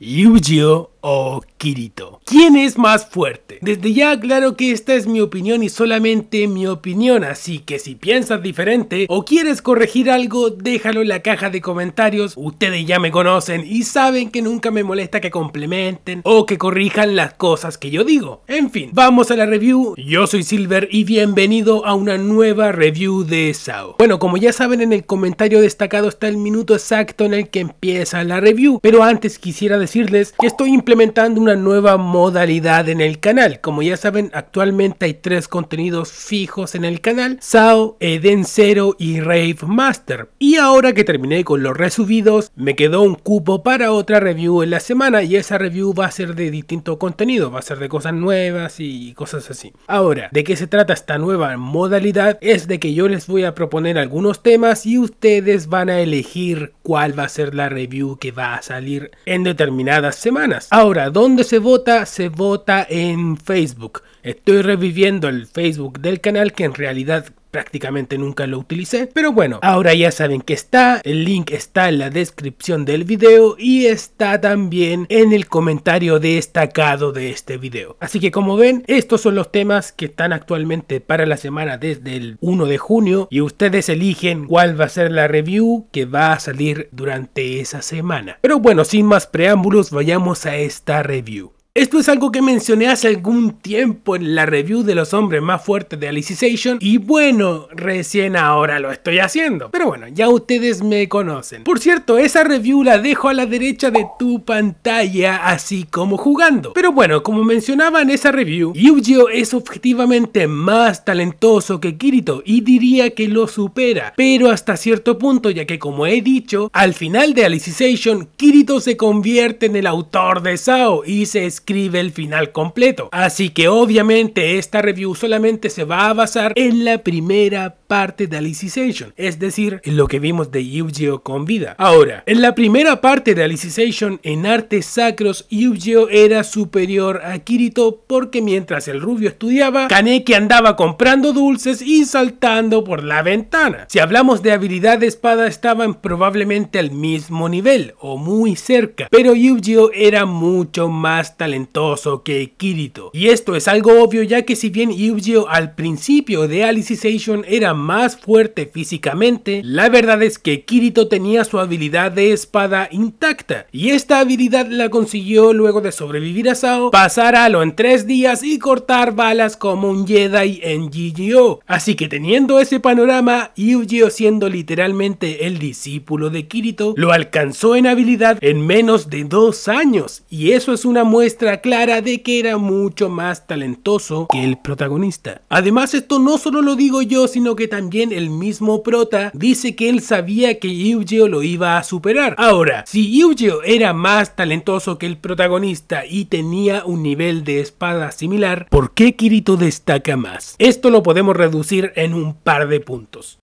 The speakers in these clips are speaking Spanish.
Yu-Gi-Oh o Kirito. ¿Quién es más fuerte? Desde ya claro que esta es mi opinión y solamente mi opinión, así que si piensas diferente o quieres corregir algo, déjalo en la caja de comentarios. Ustedes ya me conocen y saben que nunca me molesta que complementen o que corrijan las cosas que yo digo. En fin, vamos a la review. Yo soy Silver y bienvenido a una nueva review de Sao. Bueno, como ya saben en el comentario destacado está el minuto exacto en el que empieza la review, pero antes quisiera decirles que estoy implementando implementando una nueva modalidad en el canal. Como ya saben, actualmente hay tres contenidos fijos en el canal, SAO, Eden Zero y Rave Master. Y ahora que terminé con los resubidos, me quedó un cupo para otra review en la semana y esa review va a ser de distinto contenido, va a ser de cosas nuevas y cosas así. Ahora, ¿de qué se trata esta nueva modalidad? Es de que yo les voy a proponer algunos temas y ustedes van a elegir cuál va a ser la review que va a salir en determinadas semanas. Ahora, ¿dónde se vota? Se vota en Facebook. Estoy reviviendo el Facebook del canal que en realidad prácticamente nunca lo utilicé. Pero bueno, ahora ya saben que está, el link está en la descripción del video y está también en el comentario destacado de este video. Así que como ven, estos son los temas que están actualmente para la semana desde el 1 de junio y ustedes eligen cuál va a ser la review que va a salir durante esa semana. Pero bueno, sin más preámbulos, vayamos a esta review. Esto es algo que mencioné hace algún tiempo en la review de los hombres más fuertes de Alicization y bueno, recién ahora lo estoy haciendo. Pero bueno, ya ustedes me conocen. Por cierto, esa review la dejo a la derecha de tu pantalla así como jugando. Pero bueno, como mencionaba en esa review, yu es objetivamente más talentoso que Kirito y diría que lo supera, pero hasta cierto punto ya que como he dicho, al final de Alicization Kirito se convierte en el autor de Sao y se escribe Escribe el final completo. Así que obviamente esta review solamente se va a basar en la primera parte de Alicization, es decir, en lo que vimos de Yu-Gi-Oh con vida. Ahora, en la primera parte de Alicization en artes sacros, Yu-Gi-Oh era superior a Kirito porque mientras el rubio estudiaba, Kaneki andaba comprando dulces y saltando por la ventana. Si hablamos de habilidad de espada estaban probablemente al mismo nivel o muy cerca, pero Yu-Gi-Oh era mucho más talentoso que Kirito. Y esto es algo obvio ya que si bien yu al principio de Alicization era más fuerte físicamente, la verdad es que Kirito tenía su habilidad de espada intacta y esta habilidad la consiguió luego de sobrevivir a Sao, pasar a lo en 3 días y cortar balas como un Jedi en GGO, Así que teniendo ese panorama, yu siendo literalmente el discípulo de Kirito, lo alcanzó en habilidad en menos de dos años y eso es una muestra clara de que era mucho más talentoso que el protagonista. Además esto no solo lo digo yo, sino que también el mismo prota dice que él sabía que Yu-Gi-Oh lo iba a superar. Ahora, si Yu-Gi-Oh era más talentoso que el protagonista y tenía un nivel de espada similar, ¿por qué Kirito destaca más? Esto lo podemos reducir en un par de puntos.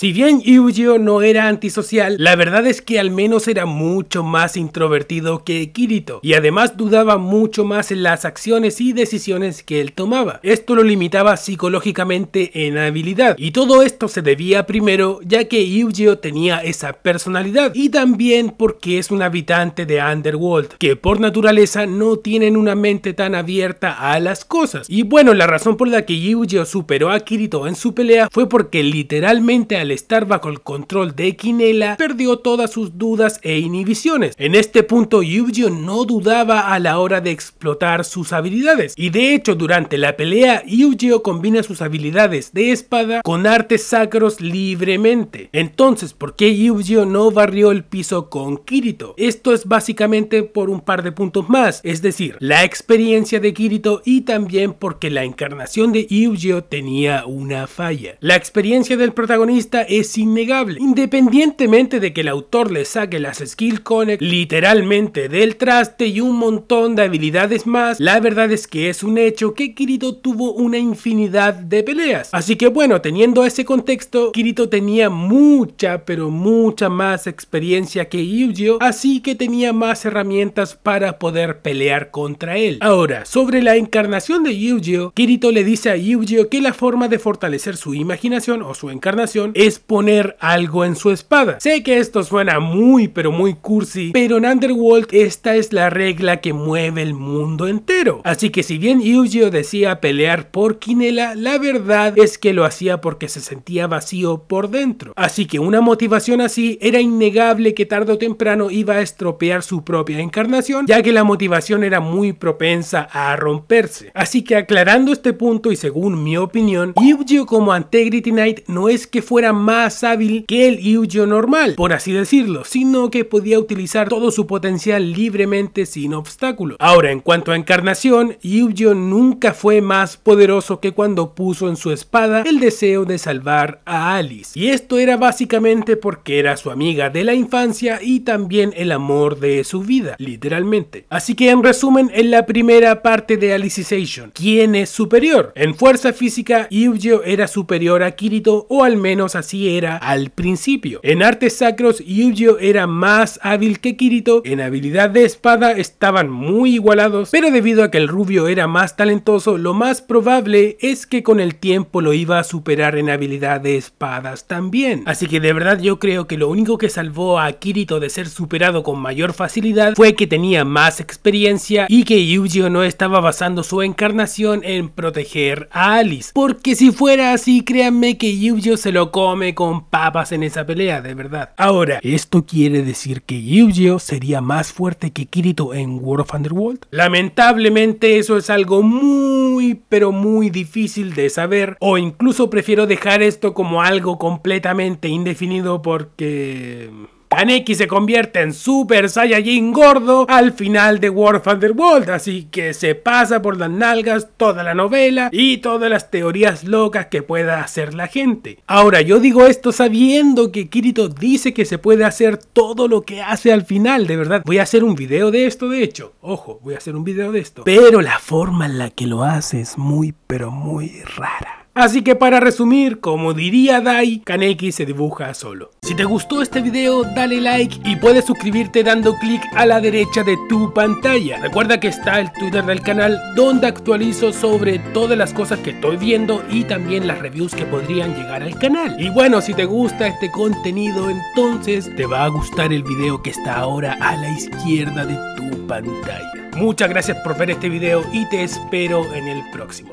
Si bien Yu-Gi-Oh no era antisocial, la verdad es que al menos era mucho más introvertido que Kirito, y además dudaba mucho más en las acciones y decisiones que él tomaba. Esto lo limitaba psicológicamente en habilidad, y todo esto se debía primero ya que Yu-Gi-Oh tenía esa personalidad, y también porque es un habitante de Underworld, que por naturaleza no tienen una mente tan abierta a las cosas. Y bueno, la razón por la que Yu-Gi-Oh superó a Kirito en su pelea fue porque literalmente al estar bajo el control de Kinela perdió todas sus dudas e inhibiciones. En este punto, Yuji no dudaba a la hora de explotar sus habilidades, y de hecho, durante la pelea, Yuji combina sus habilidades de espada con artes sacros libremente. Entonces, ¿por qué yu no barrió el piso con Kirito? Esto es básicamente por un par de puntos más, es decir, la experiencia de Kirito y también porque la encarnación de Yuji tenía una falla. La experiencia del protagonista es innegable, independientemente de que el autor le saque las skill connect literalmente del traste y un montón de habilidades más, la verdad es que es un hecho que Kirito tuvo una infinidad de peleas. Así que bueno, teniendo ese contexto, Kirito tenía mucha pero mucha más experiencia que yu así que tenía más herramientas para poder pelear contra él. Ahora, sobre la encarnación de yu gi Kirito le dice a yu que la forma de fortalecer su imaginación o su encarnación es poner algo en su espada. Sé que esto suena muy pero muy cursi, pero en Underworld esta es la regla que mueve el mundo entero. Así que si bien Yu-Gi-Oh! decía pelear por Kinela, la verdad es que lo hacía porque se sentía vacío por dentro. Así que una motivación así era innegable que tarde o temprano iba a estropear su propia encarnación, ya que la motivación era muy propensa a romperse. Así que aclarando este punto y según mi opinión, Yu-Gi-Oh! como Integrity Knight no es que fuera más hábil que el Yu-Gi-Oh! normal, por así decirlo, sino que podía utilizar todo su potencial libremente sin obstáculo. Ahora, en cuanto a encarnación, Yu-Gi-Oh! nunca fue más poderoso que cuando puso en su espada el deseo de salvar a Alice. Y esto era básicamente porque era su amiga de la infancia y también el amor de su vida, literalmente. Así que en resumen, en la primera parte de Alicization, ¿quién es superior? En fuerza física, Yu-Gi-Oh! era superior a Kirito o al menos a así era al principio. En artes sacros, yu gi era más hábil que Kirito, en habilidad de espada estaban muy igualados, pero debido a que el rubio era más talentoso, lo más probable es que con el tiempo lo iba a superar en habilidad de espadas también. Así que de verdad yo creo que lo único que salvó a Kirito de ser superado con mayor facilidad fue que tenía más experiencia y que yu no estaba basando su encarnación en proteger a Alice. Porque si fuera así, créanme que yu se lo come con papas en esa pelea, de verdad. Ahora, ¿esto quiere decir que Yu-Gi-Oh sería más fuerte que Kirito en World of Underworld? Lamentablemente eso es algo muy pero muy difícil de saber o incluso prefiero dejar esto como algo completamente indefinido porque... Paneki se convierte en Super Saiyajin gordo al final de War World, así que se pasa por las nalgas toda la novela y todas las teorías locas que pueda hacer la gente. Ahora, yo digo esto sabiendo que Kirito dice que se puede hacer todo lo que hace al final, de verdad. Voy a hacer un video de esto, de hecho. Ojo, voy a hacer un video de esto. Pero la forma en la que lo hace es muy, pero muy rara. Así que para resumir, como diría Dai, Kaneki se dibuja solo. Si te gustó este video, dale like y puedes suscribirte dando clic a la derecha de tu pantalla. Recuerda que está el Twitter del canal donde actualizo sobre todas las cosas que estoy viendo y también las reviews que podrían llegar al canal. Y bueno, si te gusta este contenido, entonces te va a gustar el video que está ahora a la izquierda de tu pantalla. Muchas gracias por ver este video y te espero en el próximo.